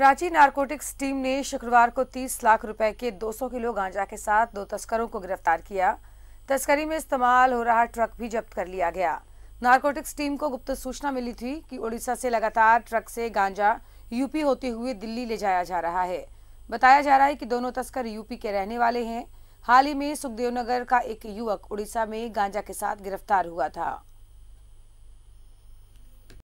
Ranchi narcotics team ने शुक्रवार को 30 लाख रुपए के 200 किलो गांजा के साथ दो तस्करों को गिरफ्तार किया तस्करी में इस्तेमाल हो रहा ट्रक भी जब्त कर लिया गया नारकोटिक्स टीम को गुप्त सूचना मिली थी कि ओडिशा से लगातार ट्रक से गांजा यूपी होते हुए दिल्ली ले जाया जा रहा है बताया जा रहा है कि दोनों तस्कर यूपी के रहने वाले हैं हाल ही में सुखदेवनगर का एक युवक उड़ीसा में गांजा के साथ गिरफ्तार हुआ था